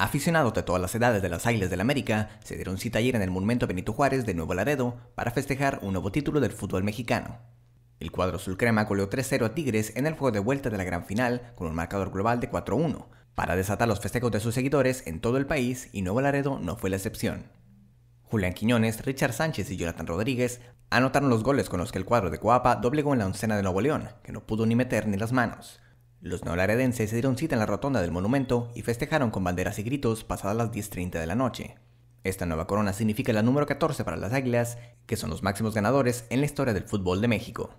Aficionados de todas las edades de las Águilas del América se dieron cita ayer en el Monumento Benito Juárez de Nuevo Laredo para festejar un nuevo título del fútbol mexicano. El cuadro sulcrema goleó 3-0 a Tigres en el juego de vuelta de la gran final con un marcador global de 4-1, para desatar los festejos de sus seguidores en todo el país y Nuevo Laredo no fue la excepción. Julián Quiñones, Richard Sánchez y Jonathan Rodríguez anotaron los goles con los que el cuadro de Coapa doblegó en la oncena de Nuevo León, que no pudo ni meter ni las manos. Los neolaredenses se dieron cita en la rotonda del monumento y festejaron con banderas y gritos pasadas las 10.30 de la noche. Esta nueva corona significa la número 14 para las Águilas, que son los máximos ganadores en la historia del fútbol de México.